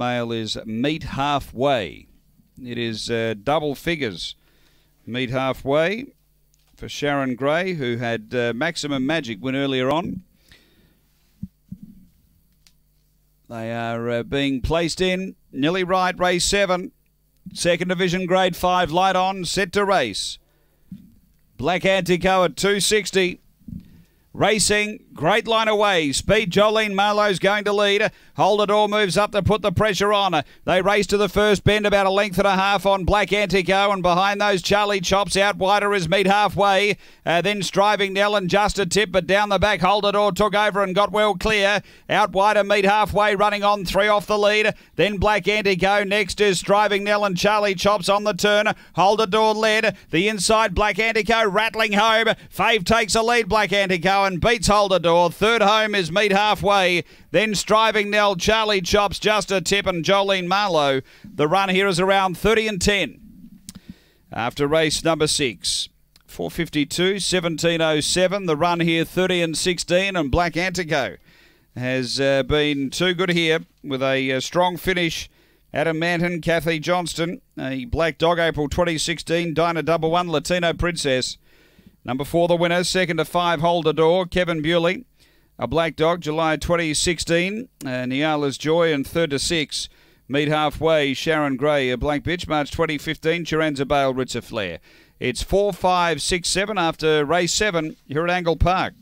Male is meet halfway. It is uh, double figures. Meet halfway for Sharon Gray, who had uh, Maximum Magic win earlier on. They are uh, being placed in. Nearly right, race seven. Second division, grade five, light on, set to race. Black Antico at 260. Racing, great line away. Speed Jolene Marlowe's going to lead. Holdador moves up to put the pressure on. They race to the first bend, about a length and a half on Black Antico, and behind those Charlie Chops out wider is meet halfway. Uh, then striving Nell and just a tip, but down the back Holdador took over and got well clear. Out wider meet halfway, running on three off the lead. Then Black Antico next is striving Nell and Charlie Chops on the turn. Holdador led the inside Black Antico rattling home. Fave takes a lead. Black Antico. Byron beats door Third home is meet halfway. Then Striving Nell, Charlie Chops, Just a Tip, and Jolene Marlowe. The run here is around 30 and 10 after race number six. 452, 1707. The run here 30 and 16, and Black Antico has uh, been too good here with a, a uh, strong finish. Adam Manton, Kathy Johnston, a Black Dog, April 2016, Dinah Double One, Latino Princess. Number four, the winner, second to five, Holder Door, Kevin Bewley. A Black Dog, July 2016, uh, Niala's Joy, and third to six, Meet Halfway, Sharon Gray, A Black Bitch, March 2015, Chiranza Bale, Ritzer Flair. It's four, five, six, seven after race seven here at Angle Park.